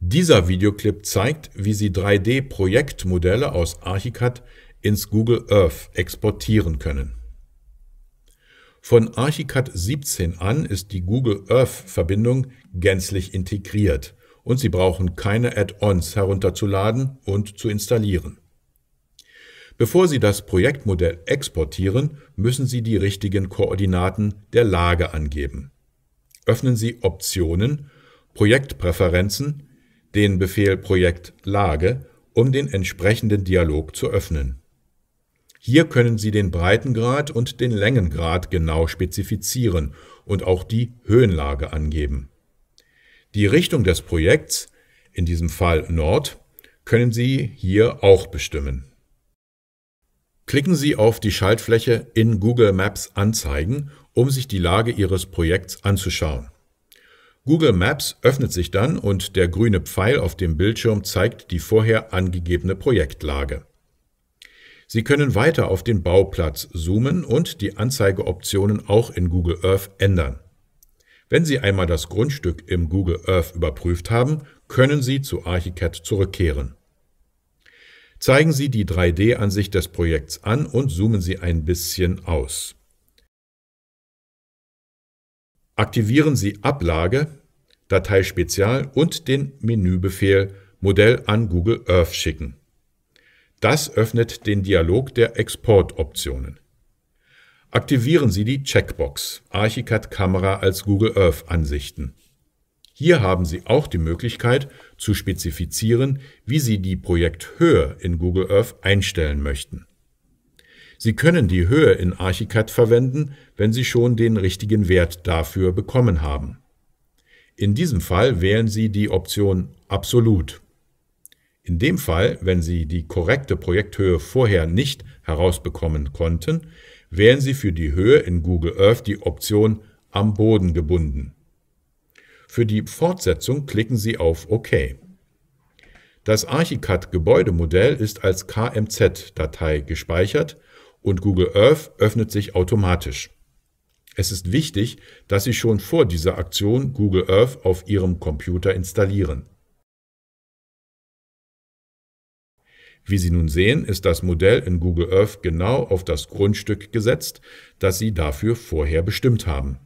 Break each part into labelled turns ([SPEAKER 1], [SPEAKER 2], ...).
[SPEAKER 1] Dieser Videoclip zeigt, wie sie 3D-Projektmodelle aus Archicad ins Google Earth exportieren können. Von Archicad 17 an ist die Google Earth-Verbindung gänzlich integriert und Sie brauchen keine Add-ons herunterzuladen und zu installieren. Bevor Sie das Projektmodell exportieren, müssen Sie die richtigen Koordinaten der Lage angeben. Öffnen Sie Optionen, Projektpräferenzen den Befehl Projekt Lage, um den entsprechenden Dialog zu öffnen. Hier können Sie den Breitengrad und den Längengrad genau spezifizieren und auch die Höhenlage angeben. Die Richtung des Projekts, in diesem Fall Nord, können Sie hier auch bestimmen. Klicken Sie auf die Schaltfläche in Google Maps Anzeigen, um sich die Lage Ihres Projekts anzuschauen. Google Maps öffnet sich dann und der grüne Pfeil auf dem Bildschirm zeigt die vorher angegebene Projektlage. Sie können weiter auf den Bauplatz zoomen und die Anzeigeoptionen auch in Google Earth ändern. Wenn Sie einmal das Grundstück im Google Earth überprüft haben, können Sie zu Archicad zurückkehren. Zeigen Sie die 3D-Ansicht des Projekts an und zoomen Sie ein bisschen aus. Aktivieren Sie Ablage, Datei Spezial und den Menübefehl Modell an Google Earth schicken. Das öffnet den Dialog der Exportoptionen. Aktivieren Sie die Checkbox Archicad Kamera als Google Earth Ansichten. Hier haben Sie auch die Möglichkeit zu spezifizieren, wie Sie die Projekthöhe in Google Earth einstellen möchten. Sie können die Höhe in Archicad verwenden, wenn Sie schon den richtigen Wert dafür bekommen haben. In diesem Fall wählen Sie die Option Absolut. In dem Fall, wenn Sie die korrekte Projekthöhe vorher nicht herausbekommen konnten, wählen Sie für die Höhe in Google Earth die Option Am Boden gebunden. Für die Fortsetzung klicken Sie auf OK. Das Archicad-Gebäudemodell ist als KMZ-Datei gespeichert, und Google Earth öffnet sich automatisch. Es ist wichtig, dass Sie schon vor dieser Aktion Google Earth auf Ihrem Computer installieren. Wie Sie nun sehen, ist das Modell in Google Earth genau auf das Grundstück gesetzt, das Sie dafür vorher bestimmt haben.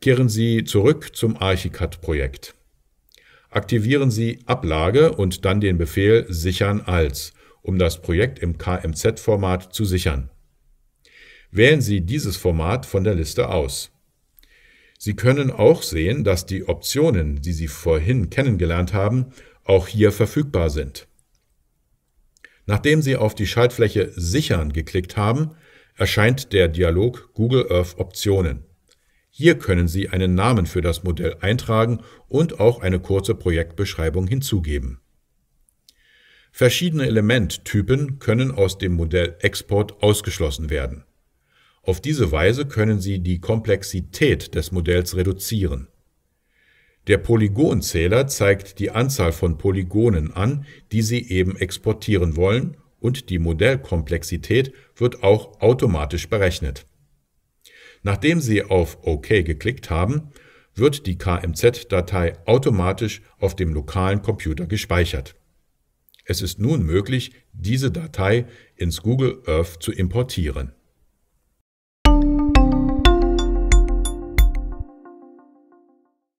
[SPEAKER 1] Kehren Sie zurück zum Archicad-Projekt. Aktivieren Sie Ablage und dann den Befehl Sichern als um das Projekt im KMZ-Format zu sichern. Wählen Sie dieses Format von der Liste aus. Sie können auch sehen, dass die Optionen, die Sie vorhin kennengelernt haben, auch hier verfügbar sind. Nachdem Sie auf die Schaltfläche Sichern geklickt haben, erscheint der Dialog Google Earth Optionen. Hier können Sie einen Namen für das Modell eintragen und auch eine kurze Projektbeschreibung hinzugeben. Verschiedene Elementtypen können aus dem Modell Export ausgeschlossen werden. Auf diese Weise können Sie die Komplexität des Modells reduzieren. Der Polygonzähler zeigt die Anzahl von Polygonen an, die Sie eben exportieren wollen, und die Modellkomplexität wird auch automatisch berechnet. Nachdem Sie auf OK geklickt haben, wird die KMZ-Datei automatisch auf dem lokalen Computer gespeichert. Es ist nun möglich, diese Datei ins Google Earth zu importieren.